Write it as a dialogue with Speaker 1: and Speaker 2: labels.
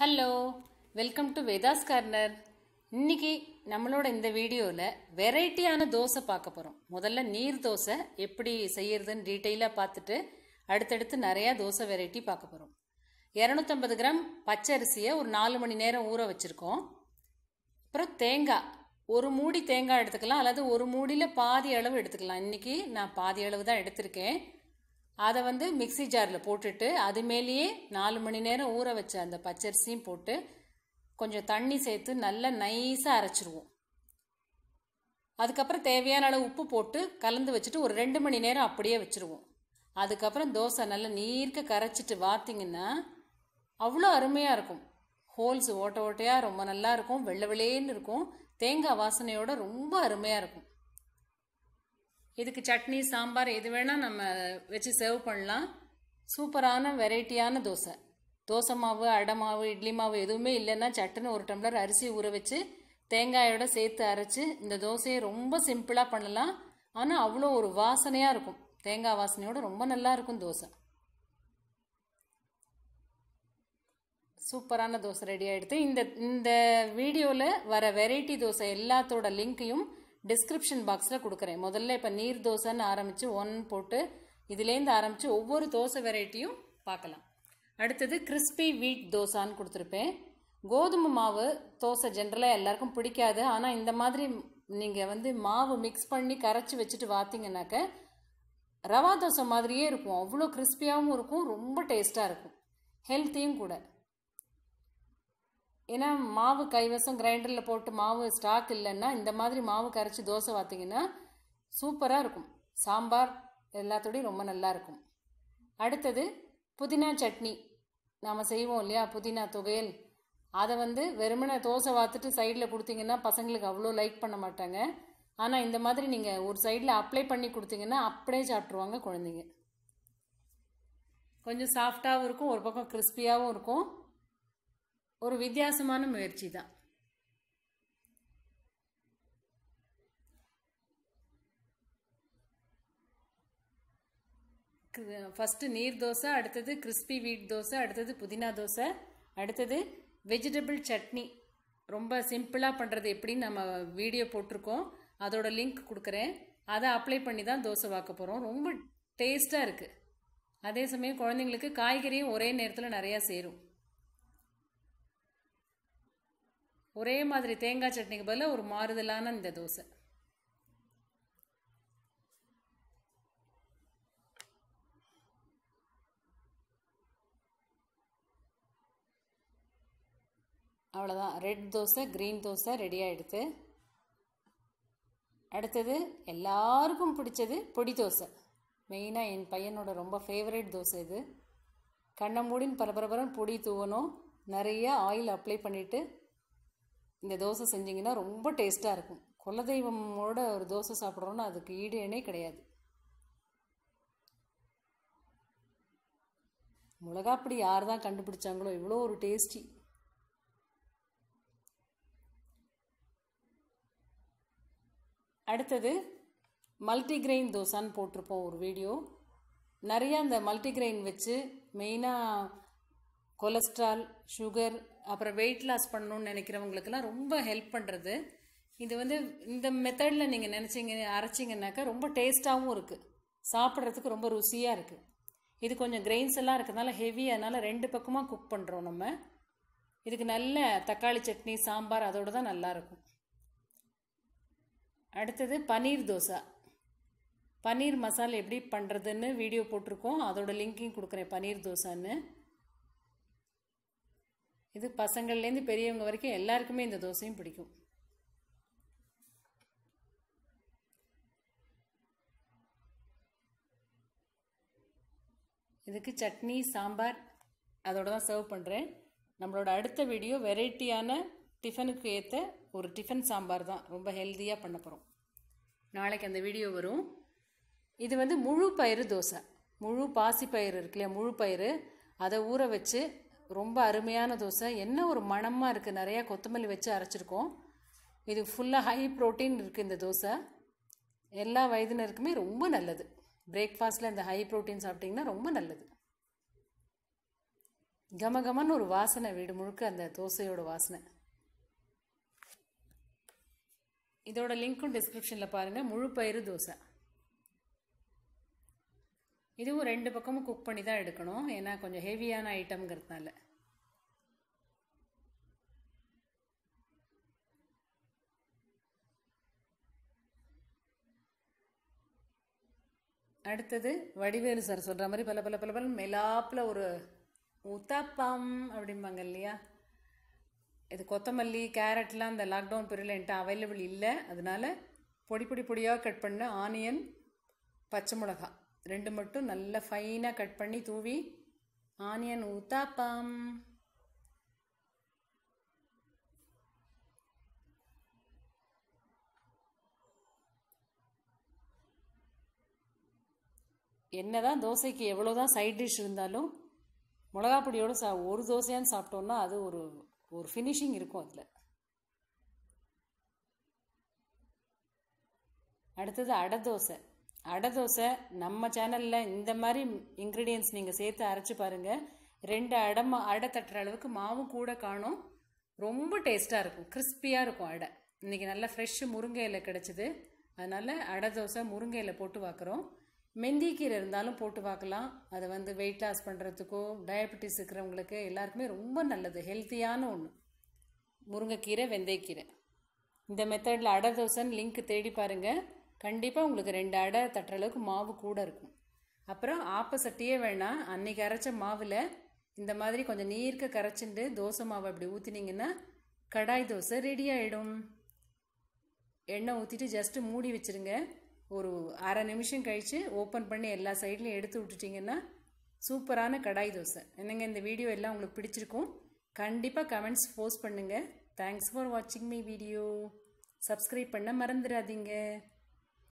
Speaker 1: hello welcome to Veda's corner இன்னைக்கு நம்மளோட இந்த வீடியோவில் வெரைட்டியான தோசை பார்க்க போகிறோம் முதல்ல நீர் தோசை எப்படி செய்யறதுன்னு டீட்டெயிலாக பார்த்துட்டு அடுத்தடுத்து நிறையா தோசை வெரைட்டி பார்க்க போகிறோம் இரநூத்தம்பது கிராம் பச்சரிசியை ஒரு நாலு மணி நேரம் ஊற வச்சுருக்கோம் அப்புறம் தேங்காய் ஒரு மூடி தேங்காய் எடுத்துக்கலாம் அல்லது ஒரு மூடியில் பாதி அளவு எடுத்துக்கலாம் இன்றைக்கி நான் பாதி அளவு தான் எடுத்திருக்கேன் அதை வந்து மிக்சி ஜாரில் போட்டுட்டு அது மேலேயே நாலு மணி நேரம் ஊற வச்ச அந்த பச்சரிசியும் போட்டு கொஞ்சம் தண்ணி சேர்த்து நல்லா நைஸாக அரைச்சிருவோம் அதுக்கப்புறம் தேவையான அளவு உப்பு போட்டு கலந்து வச்சுட்டு ஒரு ரெண்டு மணி நேரம் அப்படியே வச்சுருவோம் அதுக்கப்புறம் தோசை நல்லா நீர்க்க கரைச்சிட்டு வார்த்திங்கன்னா அவ்வளோ அருமையாக இருக்கும் ஹோல்ஸ் ஓட்ட ஓட்டையாக ரொம்ப நல்லா இருக்கும் வெள்ளை வெளியேன்னு இருக்கும் தேங்காய் வாசனையோட ரொம்ப அருமையாக இருக்கும் இதுக்கு சட்னி சாம்பார் எது வேணால் நம்ம வச்சு சர்வ் பண்ணலாம் சூப்பரான வெரைட்டியான தோசை தோசை மாவு அடை மாவு இட்லி மாவு எதுவுமே இல்லைன்னா சட்டுன்னு ஒரு டம்ளர் அரிசி ஊற வச்சு தேங்காயோட சேர்த்து அரைச்சி இந்த தோசையை ரொம்ப சிம்பிளாக பண்ணலாம் ஆனால் அவ்வளோ ஒரு வாசனையாக இருக்கும் தேங்காய் வாசனையோடு ரொம்ப நல்லா இருக்கும் தோசை சூப்பரான தோசை ரெடி ஆகிடுது இந்த இந்த வீடியோவில் வர வெரைட்டி தோசை எல்லாத்தோட லிங்க்கையும் டிஸ்கிரிப்ஷன் பாக்ஸில் கொடுக்குறேன் முதல்ல இப்போ நீர் தோசைன்னு ஆரம்பித்து ஒன் போட்டு இதுலேருந்து ஆரம்பித்து ஒவ்வொரு தோசை வெரைட்டியும் பார்க்கலாம் அடுத்தது கிறிஸ்பி வீட் தோசான்னு கொடுத்துருப்பேன் கோதுமை மாவு தோசை ஜென்ரலாக எல்லாருக்கும் பிடிக்காது ஆனால் இந்த மாதிரி நீங்கள் வந்து மாவு மிக்ஸ் பண்ணி கரைச்சி வச்சுட்டு வாத்திங்கனாக்க ரவா தோசை மாதிரியே இருக்கும் அவ்வளோ கிறிஸ்பியாகவும் இருக்கும் ரொம்ப டேஸ்ட்டாக இருக்கும் ஹெல்த்தியும் கூட ஏன்னா மாவு கைவசம் கிரைண்டரில் போட்டு மாவு ஸ்டாக் இல்லைன்னா இந்த மாதிரி மாவு கரைச்சி தோசை பார்த்திங்கன்னா சூப்பராக இருக்கும் சாம்பார் எல்லாத்தோடையும் ரொம்ப நல்லாயிருக்கும் அடுத்தது புதினா சட்னி நாம் செய்வோம் இல்லையா புதினா துவையல் அதை வந்து வெறுமனை தோசை வாத்துட்டு சைடில் கொடுத்தீங்கன்னா பசங்களுக்கு அவ்வளோ லைக் பண்ண மாட்டாங்க ஆனால் இந்த மாதிரி நீங்கள் ஒரு சைடில் அப்ளை பண்ணி கொடுத்தீங்கன்னா அப்படியே சாப்பிட்ருவாங்க குழந்தைங்க கொஞ்சம் சாஃப்டாகவும் இருக்கும் ஒரு பக்கம் கிறிஸ்பியாகவும் இருக்கும் ஒரு வித்தியாசமான முயற்சி தான் ஃபஸ்ட்டு நீர் தோசை அடுத்தது கிறிஸ்பி வீட் தோசை அடுத்தது புதினா தோசை அடுத்தது வெஜிடபிள் சட்னி ரொம்ப சிம்பிளாக பண்ணுறது எப்படின்னு நம்ம வீடியோ போட்டிருக்கோம் அதோட லிங்க் கொடுக்குறேன் அதை அப்ளை பண்ணி தான் தோசை வாக்க போகிறோம் ரொம்ப டேஸ்ட்டாக இருக்குது அதே சமயம் குழந்தைங்களுக்கு காய்கறியும் ஒரே நேரத்தில் நிறையா சேரும் ஒரே மாதிரி தேங்காய் சட்னிக்கு பதிலாக ஒரு மாறுதலான இந்த தோசை அவ்வளோதான் red dosa green dosa ready ஆகிடுது அடுத்தது எல்லாருக்கும் பிடிச்சது பொடி தோசை மெயினாக என் பையனோட ரொம்ப ஃபேவரேட் தோசை இது கண்ணை மூடின்னு பரபரபரன்னு பொடி தூவணும் நிறைய ஆயில் அப்ளை பண்ணிவிட்டு இந்த தோசை செஞ்சிங்கன்னா ரொம்ப டேஸ்ட்டாக இருக்கும் குலதெய்வமோட ஒரு தோசை சாப்பிட்றோன்னா அதுக்கு ஈடு எண்ணே கிடையாது மிளகாப்பொடி யார் தான் கண்டுபிடிச்சாங்களோ இவ்வளோ ஒரு டேஸ்டி அடுத்தது மல்டிகிரெயின் தோசான்னு போட்டிருப்போம் ஒரு வீடியோ நிறையா அந்த மல்டிகிரெயின் வச்சு மெயினாக கொலஸ்ட்ரால் சுகர் அப்புறம் வெயிட் லாஸ் பண்ணணும்னு நினைக்கிறவங்களுக்கெல்லாம் ரொம்ப ஹெல்ப் பண்ணுறது இது வந்து இந்த மெத்தடில் நீங்கள் நினச்சிங்க அரைச்சிங்கனாக்கா ரொம்ப டேஸ்ட்டாகவும் இருக்குது சாப்பிட்றதுக்கு ரொம்ப ருசியாக இருக்குது இது கொஞ்சம் கிரெயின்ஸ் எல்லாம் இருக்கிறதுனால ஹெவியானால ரெண்டு பக்கமாக குக் பண்ணுறோம் நம்ம இதுக்கு நல்ல தக்காளி சட்னி சாம்பார் அதோடு தான் நல்லாயிருக்கும் அடுத்தது பன்னீர் தோசை பன்னீர் மசாலா எப்படி பண்ணுறதுன்னு வீடியோ போட்டிருக்கோம் அதோட லிங்கையும் கொடுக்குறேன் பன்னீர் தோசைன்னு இது பசங்கள்லேருந்து பெரியவங்க வரைக்கும் எல்லாருக்குமே இந்த தோசையும் பிடிக்கும் இதுக்கு சட்னி சாம்பார் அதோட தான் சர்வ் பண்ணுறேன் நம்மளோட அடுத்த வீடியோ வெரைட்டியான டிஃபனுக்கு ஏற்ற ஒரு டிஃபன் சாம்பார் தான் ரொம்ப ஹெல்த்தியாக பண்ண போகிறோம் நாளைக்கு அந்த வீடியோ வரும் இது வந்து முழு பயிறு தோசை முழு பாசிப்பயிறு இருக்கு இல்லையா முழு பயிறு அதை ஊற வச்சு ரொம்ப அருமையான தோசை என்ன ஒரு மணமாக இருக்குது நிறையா கொத்தமல்லி வச்சு அரைச்சிருக்கோம் இது ஃபுல்லாக ஹை ப்ரோட்டீன் இருக்குது இந்த தோசை எல்லா வயதினருக்குமே ரொம்ப நல்லது பிரேக்ஃபாஸ்ட்டில் இந்த ஹை ப்ரோட்டீன் சாப்பிட்டிங்கன்னா ரொம்ப நல்லது கமகமன்னு ஒரு வாசனை வீடு முழுக்க அந்த தோசையோட வாசனை இதோட லிங்க்கும் டிஸ்கிரிப்ஷனில் பாருங்கள் முழு பயிறு தோசை இதுவும் ரெண்டு பக்கமும் குக் பண்ணி தான் எடுக்கணும் ஏன்னா கொஞ்சம் ஹெவியான ஐட்டம்ங்கிறதுனால அடுத்தது வடிவேலு சார் சொல்கிற மாதிரி பல பல பல பல மெலாப்பில் ஒரு உத்தப்பம் அப்படிம்பாங்க இல்லையா இது கொத்தமல்லி கேரட்லாம் அந்த லாக்டவுன் பீரியடில் என்கிட்ட அவைலபிள் இல்லை அதனால் பொடி பொடி பொடியாக கட் பண்ண ஆனியன் பச்சை மிளகாய் ரெண்டு மட்டும் நல்லா ஃபைனாக கட் பண்ணி தூவி ஆனியன் ஊத்தாப்பம் என்ன தான் தோசைக்கு எவ்வளோ தான் சைட் டிஷ் இருந்தாலும் மிளகா பொடியோடு சா ஒரு தோசையான்னு சாப்பிட்டோன்னா அது ஒரு ஒரு ஃபினிஷிங் இருக்கும் அதில் அடுத்தது அடை தோசை அடை தோசை நம்ம சேனலில் இந்த மாதிரி இன்க்ரீடியன்ஸ் நீங்கள் சேர்த்து அரைச்சி பாருங்கள் ரெண்டு அடை மா அடை தட்டுற அளவுக்கு மாவும் கூட காணும் ரொம்ப டேஸ்ட்டாக இருக்கும் கிறிஸ்பியாக இருக்கும் அடை இன்றைக்கி நல்லா ஃப்ரெஷ்ஷு முருங்கை இலை கிடச்சிது அதனால் அடை தோசை முருங்கை இலை போட்டு பார்க்குறோம் மெந்தி கீரை இருந்தாலும் போட்டு பார்க்கலாம் அதை வந்து வெயிட் லாஸ் பண்ணுறதுக்கும் டயபெட்டிஸ் இருக்கிறவங்களுக்கு எல்லாருக்குமே ரொம்ப நல்லது ஹெல்த்தியான ஒன்று முருங்கைக்கீரை வெந்தயக்கீரை இந்த மெத்தடில் அடை தோசைன்னு லிங்க் தேடி பாருங்கள் கண்டிப்பாக உங்களுக்கு ரெண்டு அடை தட்டுற அளவுக்கு மாவு கூட இருக்கும் அப்புறம் ஆப்ப சட்டியே வேணாம் அன்னைக்கு அரைச்ச மாவில் இந்த மாதிரி கொஞ்சம் நீர்க்க கரைச்சிண்டு தோசை மாவை அப்படி ஊற்றினீங்கன்னா கடாய் தோசை ரெடி ஆகிடும் எண்ணெய் ஊற்றிட்டு ஜஸ்ட்டு மூடி வச்சுருங்க ஒரு அரை நிமிஷம் கழித்து ஓப்பன் பண்ணி எல்லா சைட்லையும் எடுத்து விட்டுட்டிங்கன்னா சூப்பரான கடாய் தோசை என்னங்க இந்த வீடியோ எல்லாம் உங்களுக்கு பிடிச்சிருக்கும் கண்டிப்பாக கமெண்ட்ஸ் போஸ்ட் பண்ணுங்கள் தேங்க்ஸ் ஃபார் வாட்சிங் மை வீடியோ சப்ஸ்கிரைப் பண்ண மறந்துடாதீங்க